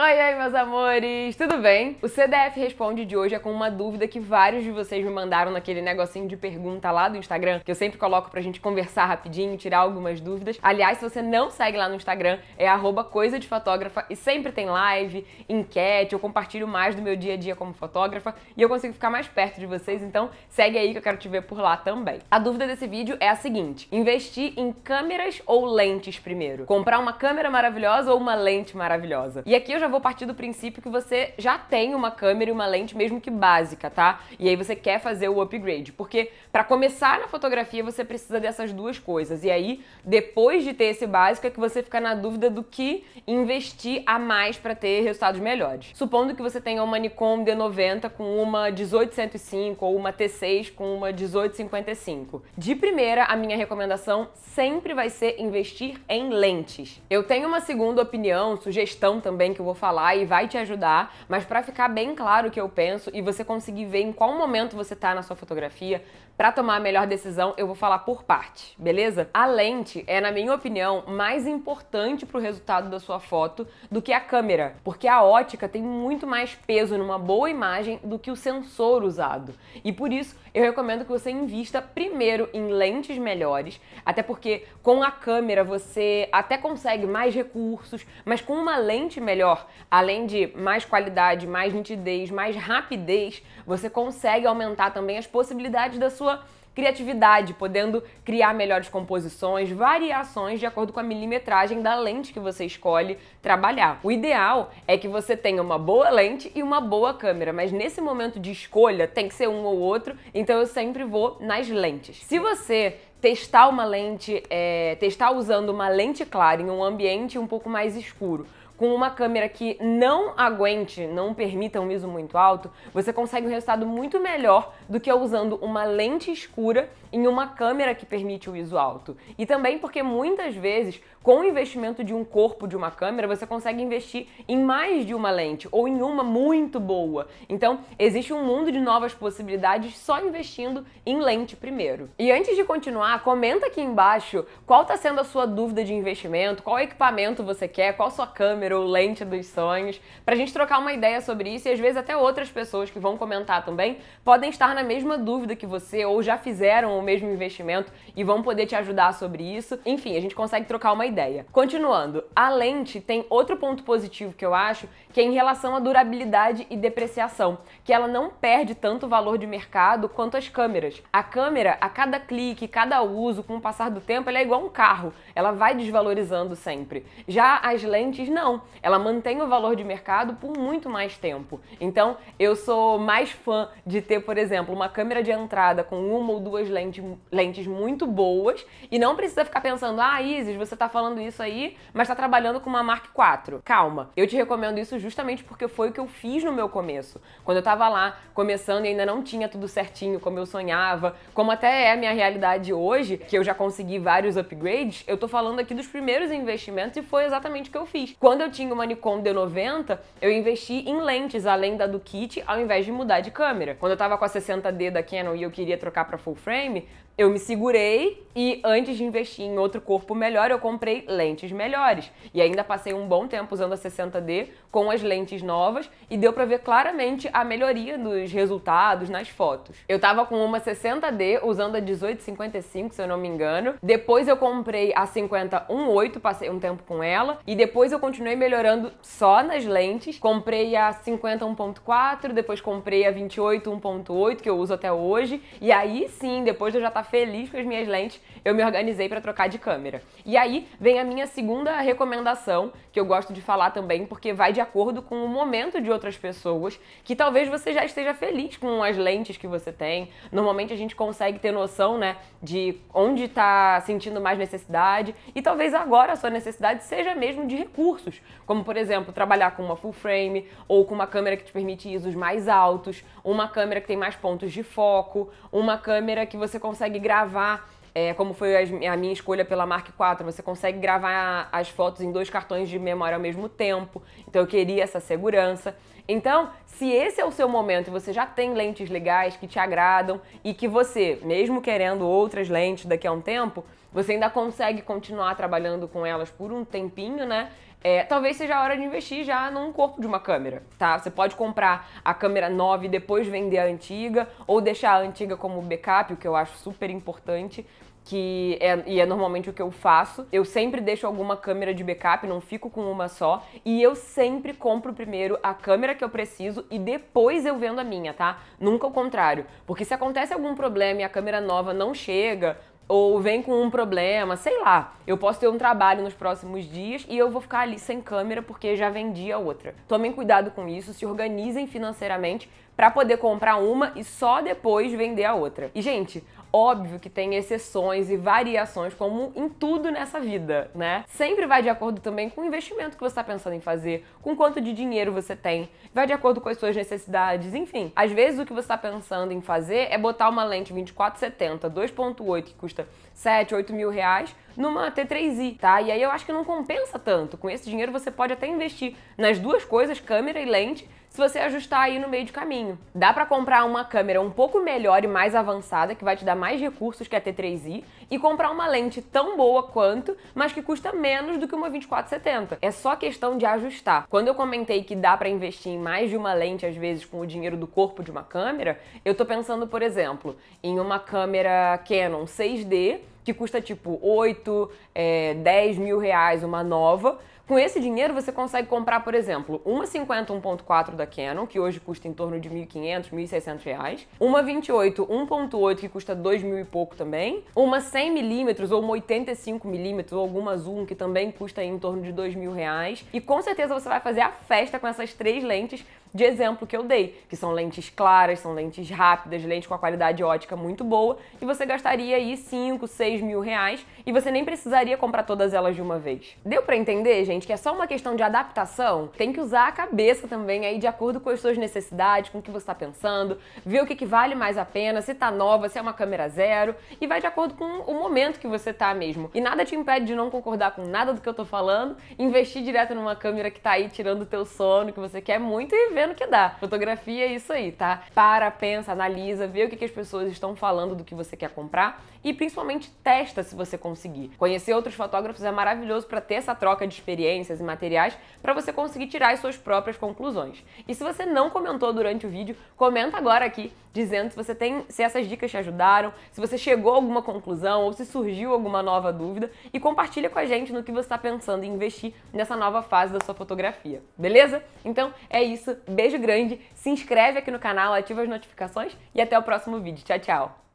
Oi, oi, meus amores! Tudo bem? O CDF Responde de hoje é com uma dúvida que vários de vocês me mandaram naquele negocinho de pergunta lá do Instagram, que eu sempre coloco pra gente conversar rapidinho, tirar algumas dúvidas. Aliás, se você não segue lá no Instagram, é arroba coisa de fotógrafa e sempre tem live, enquete, eu compartilho mais do meu dia a dia como fotógrafa e eu consigo ficar mais perto de vocês, então segue aí que eu quero te ver por lá também. A dúvida desse vídeo é a seguinte, investir em câmeras ou lentes primeiro? Comprar uma câmera maravilhosa ou uma lente maravilhosa? E aqui eu já vou partir do princípio que você já tem uma câmera e uma lente mesmo que básica, tá? E aí você quer fazer o upgrade, porque para começar na fotografia você precisa dessas duas coisas. E aí, depois de ter esse básico é que você fica na dúvida do que investir a mais para ter resultados melhores. Supondo que você tenha uma Nikon D90 com uma 1805 ou uma T6 com uma 1855. De primeira, a minha recomendação sempre vai ser investir em lentes. Eu tenho uma segunda opinião, sugestão também que eu vou vou falar e vai te ajudar, mas para ficar bem claro o que eu penso e você conseguir ver em qual momento você tá na sua fotografia, para tomar a melhor decisão, eu vou falar por parte, beleza? A lente é, na minha opinião, mais importante para o resultado da sua foto do que a câmera, porque a ótica tem muito mais peso numa boa imagem do que o sensor usado. E por isso, eu recomendo que você invista primeiro em lentes melhores, até porque com a câmera você até consegue mais recursos, mas com uma lente melhor, além de mais qualidade, mais nitidez, mais rapidez, você consegue aumentar também as possibilidades da sua criatividade, podendo criar melhores composições, variações de acordo com a milimetragem da lente que você escolhe trabalhar. O ideal é que você tenha uma boa lente e uma boa câmera, mas nesse momento de escolha tem que ser um ou outro, então eu sempre vou nas lentes. Se você testar uma lente, é, testar usando uma lente clara em um ambiente um pouco mais escuro, com uma câmera que não aguente, não permita um ISO muito alto, você consegue um resultado muito melhor do que usando uma lente escura em uma câmera que permite o ISO alto. E também porque muitas vezes, com o investimento de um corpo de uma câmera, você consegue investir em mais de uma lente ou em uma muito boa. Então, existe um mundo de novas possibilidades só investindo em lente primeiro. E antes de continuar, ah, comenta aqui embaixo qual está sendo a sua dúvida de investimento, qual equipamento você quer, qual sua câmera ou lente dos sonhos, para a gente trocar uma ideia sobre isso e às vezes até outras pessoas que vão comentar também podem estar na mesma dúvida que você ou já fizeram o mesmo investimento e vão poder te ajudar sobre isso. Enfim, a gente consegue trocar uma ideia. Continuando, a lente tem outro ponto positivo que eu acho, que é em relação à durabilidade e depreciação, que ela não perde tanto valor de mercado quanto as câmeras. A câmera, a cada clique, cada uso, com o passar do tempo, ela é igual um carro, ela vai desvalorizando sempre. Já as lentes, não, ela mantém o valor de mercado por muito mais tempo. Então, eu sou mais fã de ter, por exemplo, uma câmera de entrada com uma ou duas lentes, lentes muito boas e não precisa ficar pensando, ah, Isis, você tá falando isso aí, mas tá trabalhando com uma Mark IV. Calma, eu te recomendo isso justamente porque foi o que eu fiz no meu começo. Quando eu tava lá começando e ainda não tinha tudo certinho como eu sonhava, como até é a minha realidade hoje hoje, que eu já consegui vários upgrades, eu tô falando aqui dos primeiros investimentos e foi exatamente o que eu fiz. Quando eu tinha uma Nikon D90, eu investi em lentes além da do kit, ao invés de mudar de câmera. Quando eu tava com a 60D da Canon e eu queria trocar para full frame, eu me segurei e antes de investir em outro corpo melhor, eu comprei lentes melhores. E ainda passei um bom tempo usando a 60D com as lentes novas e deu para ver claramente a melhoria dos resultados nas fotos. Eu tava com uma 60D usando a 1855 se eu não me engano. Depois eu comprei a 50 18, passei um tempo com ela. E depois eu continuei melhorando só nas lentes. Comprei a 50 1.4, depois comprei a 28 1.8, que eu uso até hoje. E aí sim, depois eu já tá feliz com as minhas lentes, eu me organizei para trocar de câmera. E aí vem a minha segunda recomendação, que eu gosto de falar também, porque vai de acordo com o momento de outras pessoas, que talvez você já esteja feliz com as lentes que você tem. Normalmente a gente consegue ter noção, né, de onde está sentindo mais necessidade, e talvez agora a sua necessidade seja mesmo de recursos, como por exemplo, trabalhar com uma full frame ou com uma câmera que te permite ISOs mais altos, uma câmera que tem mais pontos de foco, uma câmera que você consegue gravar é, como foi a minha escolha pela Mark IV, você consegue gravar as fotos em dois cartões de memória ao mesmo tempo. Então eu queria essa segurança. Então, se esse é o seu momento e você já tem lentes legais que te agradam e que você, mesmo querendo outras lentes daqui a um tempo, você ainda consegue continuar trabalhando com elas por um tempinho, né? É, talvez seja a hora de investir já num corpo de uma câmera, tá? Você pode comprar a câmera nova e depois vender a antiga, ou deixar a antiga como backup, o que eu acho super importante que é, e é normalmente o que eu faço. Eu sempre deixo alguma câmera de backup, não fico com uma só, e eu sempre compro primeiro a câmera que eu preciso e depois eu vendo a minha, tá? Nunca o contrário, porque se acontece algum problema e a câmera nova não chega ou vem com um problema, sei lá. Eu posso ter um trabalho nos próximos dias e eu vou ficar ali sem câmera porque já vendi a outra. Tomem cuidado com isso, se organizem financeiramente para poder comprar uma e só depois vender a outra. E gente, Óbvio que tem exceções e variações, como em tudo nessa vida, né? Sempre vai de acordo também com o investimento que você está pensando em fazer, com quanto de dinheiro você tem, vai de acordo com as suas necessidades, enfim. Às vezes o que você está pensando em fazer é botar uma lente 2470 2.8 que custa 7, 8 mil reais numa T3i, tá? E aí eu acho que não compensa tanto. Com esse dinheiro você pode até investir nas duas coisas, câmera e lente, se você ajustar aí no meio de caminho. Dá para comprar uma câmera um pouco melhor e mais avançada, que vai te dar mais recursos que a T3i, e comprar uma lente tão boa quanto, mas que custa menos do que uma 2470. É só questão de ajustar. Quando eu comentei que dá para investir em mais de uma lente às vezes com o dinheiro do corpo de uma câmera, eu tô pensando, por exemplo, em uma câmera Canon 6D que custa tipo 8, é, 10 mil reais uma nova. Com esse dinheiro você consegue comprar, por exemplo, uma 50 1.4 da Canon, que hoje custa em torno de 1.500, 1.600 reais, uma 28 1.8 que custa 2 mil e pouco também, uma 100mm ou uma 85mm ou alguma zoom que também custa em torno de 2 mil reais, e com certeza você vai fazer a festa com essas três lentes de exemplo que eu dei, que são lentes claras, são lentes rápidas, lentes com a qualidade ótica muito boa, e você gastaria aí 5, 6 mil reais e você nem precisaria comprar todas elas de uma vez. Deu para entender, gente, que é só uma questão de adaptação? Tem que usar a cabeça também aí de acordo com as suas necessidades, com o que você está pensando, ver o que, que vale mais a pena, se tá nova, se é uma câmera zero, e vai de acordo com o momento que você tá mesmo. E nada te impede de não concordar com nada do que eu tô falando, investir direto numa câmera que tá aí tirando o teu sono, que você quer muito e ver vendo que dá. Fotografia é isso aí, tá? Para, pensa, analisa, vê o que, que as pessoas estão falando do que você quer comprar e principalmente testa se você conseguir. Conhecer outros fotógrafos é maravilhoso para ter essa troca de experiências e materiais para você conseguir tirar as suas próprias conclusões. E se você não comentou durante o vídeo, comenta agora aqui dizendo se você tem, se essas dicas te ajudaram, se você chegou a alguma conclusão ou se surgiu alguma nova dúvida e compartilha com a gente no que você está pensando em investir nessa nova fase da sua fotografia, beleza? Então é isso. Beijo grande, se inscreve aqui no canal, ativa as notificações e até o próximo vídeo. Tchau, tchau!